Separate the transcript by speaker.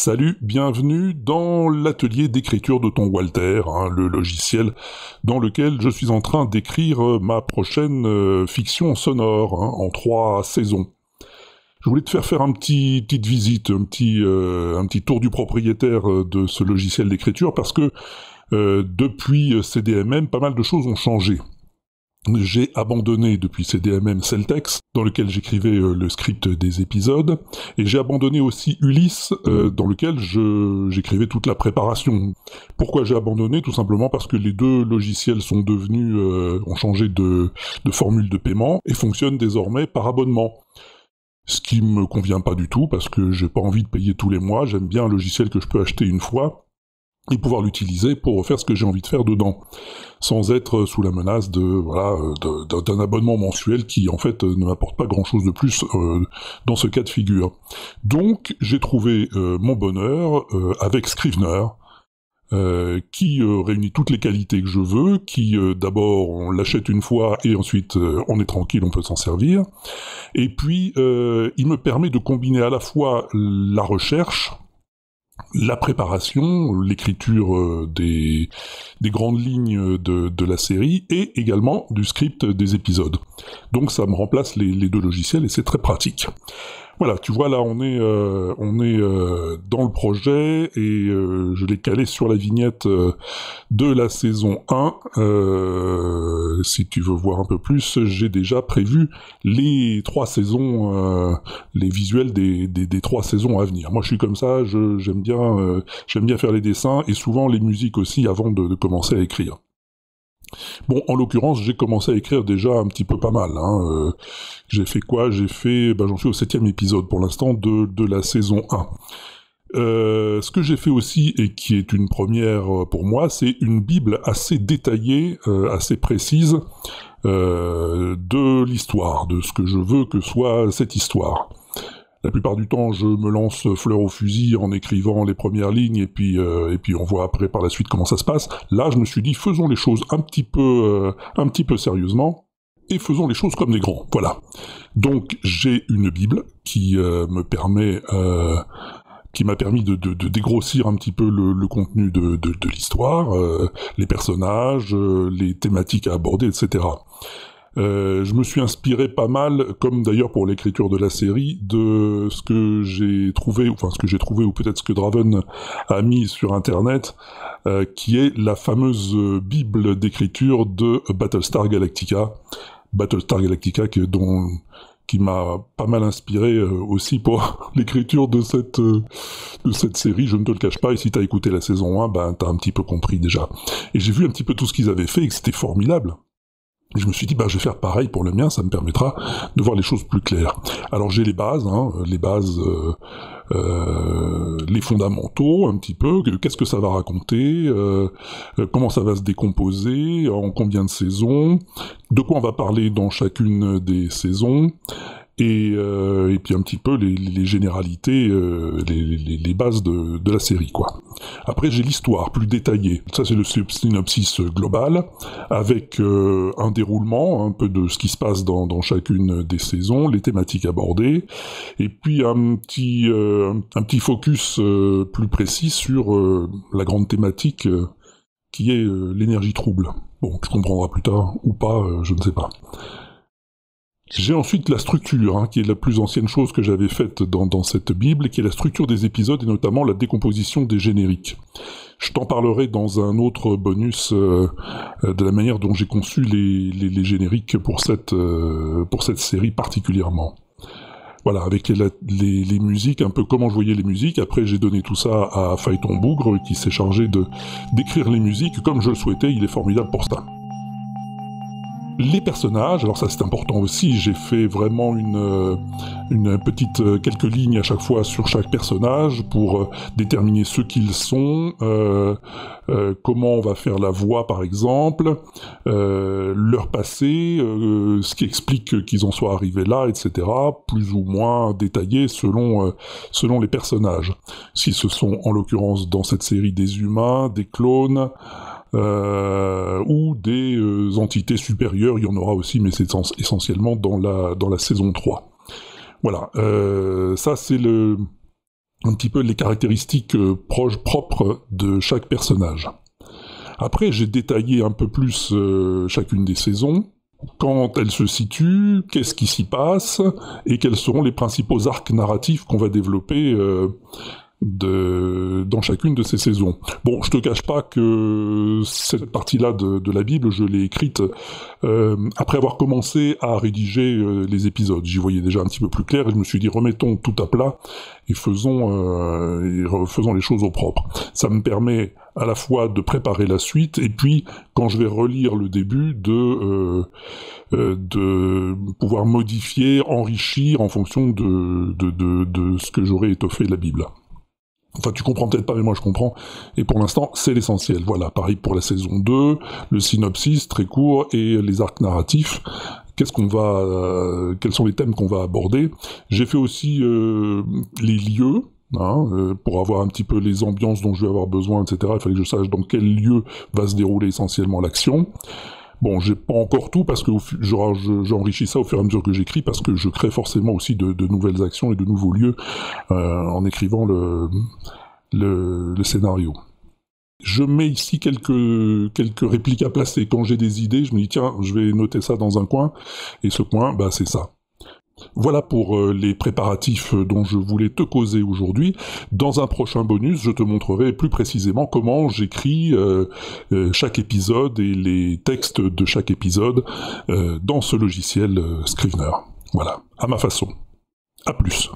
Speaker 1: Salut, bienvenue dans l'atelier d'écriture de ton Walter, hein, le logiciel dans lequel je suis en train d'écrire euh, ma prochaine euh, fiction sonore hein, en trois saisons. Je voulais te faire faire un petit petite visite, un petit euh, un petit tour du propriétaire de ce logiciel d'écriture parce que depuis CDMM, pas mal de choses ont changé j'ai abandonné depuis CDMM Celtex, dans lequel j'écrivais euh, le script des épisodes, et j'ai abandonné aussi Ulysse, euh, dans lequel j'écrivais toute la préparation. Pourquoi j'ai abandonné Tout simplement parce que les deux logiciels sont devenus, euh, ont changé de, de formule de paiement et fonctionnent désormais par abonnement ce qui me convient pas du tout parce que j'ai pas envie de payer tous les mois, j'aime bien un logiciel que je peux acheter une fois et pouvoir l'utiliser pour faire ce que j'ai envie de faire dedans, sans être sous la menace de voilà d'un abonnement mensuel qui en fait ne m'apporte pas grand chose de plus euh, dans ce cas de figure. Donc j'ai trouvé euh, mon bonheur euh, avec Scrivener. qui réunit toutes les qualités que je veux, qui d'abord on l'achète une fois et ensuite on est tranquille, on peut s'en servir. Et puis il me permet de combiner à la fois la recherche, la préparation, l'écriture euh, des, grandes lignes de, la série et également du script des épisodes. Donc ça me remplace les deux logiciels et c'est très pratique. Voilà, tu vois, là, on est, euh, on est euh, dans le projet et euh, je l'ai calé sur la vignette de la saison 1. si tu veux voir un peu plus, j'ai déjà prévu les trois saisons, les visuels des, trois saisons à venir. Moi, je suis comme ça, j'aime bien, j'aime bien faire les dessins et souvent les musiques aussi avant de commencer à écrire. Bon, en l'occurrence, j'ai commencé à écrire déjà un petit peu pas mal. Hein, euh. j'ai fait quoi J'ai fait, bah, j'en suis au septième épisode pour l'instant de, la saison 1. Euh, ce que j'ai fait aussi, et qui est une première euh, pour moi, c'est une Bible assez détaillée, assez précise de l'histoire, de ce que je veux que soit cette histoire. La plupart du temps, je me lance fleur au fusil en écrivant les premières lignes et puis euh, et puis on voit après par la suite comment ça se passe. Là, je me suis dit faisons les choses un petit peu euh, un petit peu sérieusement et faisons les choses comme des grands. Voilà. Donc j'ai une Bible qui euh, me permet qui m'a permis de, de, dégrossir un petit peu le, contenu de, de l'histoire, les personnages, les thématiques à aborder, etc. Euh, je me suis inspiré pas mal, comme d'ailleurs pour l'écriture de la série, de ce que j'ai trouvé, enfin ce que j'ai trouvé, ou peut-être ce que Draven a mis sur Internet, euh, qui est la fameuse bible d'écriture de Battlestar Galactica. Battlestar Galactica qui, dont, qui m'a pas mal inspiré euh, aussi pour l'écriture de cette cette série, je ne te le cache pas, et si t'as écouté la saison 1, ben t'as un petit peu compris déjà. Et j'ai vu un petit peu tout ce qu'ils avaient fait, et c'était formidable je me suis dit, bah, je vais faire pareil pour le mien, ça me permettra de voir les choses plus claires. Alors j'ai les bases, hein, les bases, euh, euh, les fondamentaux un petit peu, qu'est-ce que ça va raconter, euh, comment ça va se décomposer, en combien de saisons, de quoi on va parler dans chacune des saisons, euh, et, puis un petit peu les, généralités, euh, les, bases de, la série, quoi. Après, j'ai l'histoire plus détaillée. Ça, c'est le synopsis global, avec euh, un déroulement, un peu de ce qui se passe dans, dans, chacune des saisons, les thématiques abordées, et puis un petit, un petit focus plus précis sur la grande thématique qui est l'énergie trouble. Bon, tu comprendras plus tard ou pas, je ne sais pas. J'ai ensuite la structure, hein, qui est la plus ancienne chose que j'avais faite dans, cette Bible, qui est la structure des épisodes et notamment la décomposition des génériques. Je t'en parlerai dans un autre bonus euh, euh, de la manière dont j'ai conçu les, génériques pour cette, euh, pour cette série particulièrement. Voilà, avec les, musiques, un peu comment je voyais les musiques. Après, j'ai donné tout ça à Phaéton Bougre, qui s'est chargé de d'écrire les musiques comme je le souhaitais. Il est formidable pour ça. Les personnages, alors ça c'est important aussi, j'ai fait vraiment une, euh, une petite euh, quelques lignes à chaque fois sur chaque personnage pour euh, déterminer ce qu'ils sont, comment on va faire la voix par exemple, leur passé, ce qui explique qu'ils en soient arrivés là, etc. Plus ou moins détaillé selon, selon les personnages. Si ce sont en l'occurrence dans cette série des humains, des clones, euh, ou des euh, entités supérieures, il y en aura aussi, mais c'est essentiellement dans la, dans la saison 3. Voilà, euh, ça c'est le, un petit peu les caractéristiques proches, propres de chaque personnage. Après, j'ai détaillé un peu plus chacune des saisons, quand elles se situent, qu'est-ce qui s'y passe, et quels seront les principaux arcs narratifs qu'on va développer de, dans chacune de ces saisons. Bon, je te cache pas que cette partie-là de, la Bible, je l'ai écrite euh, après avoir commencé à rédiger euh, les épisodes. J'y voyais déjà un petit peu plus clair et je me suis dit remettons tout à plat et faisons, euh, et les choses au propre. Ça me permet à la fois de préparer la suite et puis quand je vais relire le début de de pouvoir modifier, enrichir en fonction de de, de, ce que j'aurais étoffé de la Bible. Enfin, tu comprends peut-être pas, mais moi je comprends. Et pour l'instant, c'est l'essentiel. Voilà, pareil pour la saison 2, le synopsis très court et les arcs narratifs. Qu'est-ce qu'on va, euh, quels sont les thèmes qu'on va aborder J'ai fait aussi euh, les lieux. Hein, euh, pour avoir un petit peu les ambiances dont je vais avoir besoin, etc. Il fallait que je sache dans quel lieu va se dérouler essentiellement l'action. Bon, j'ai pas encore tout parce que j'enrichis ça au fur et à mesure que j'écris parce que je crée forcément aussi de, nouvelles actions et de nouveaux lieux euh, en écrivant le, le, scénario je mets ici quelques, quelques répliques à placer. Quand j'ai des idées, je me dis, tiens, je vais noter ça dans un coin, et ce coin, bah, c'est ça. Voilà pour euh, les préparatifs euh, dont je voulais te causer aujourd'hui. Dans un prochain bonus, je te montrerai plus précisément comment j'écris euh, chaque épisode et les textes de chaque épisode dans ce logiciel Scrivener. Voilà, à ma façon. A plus.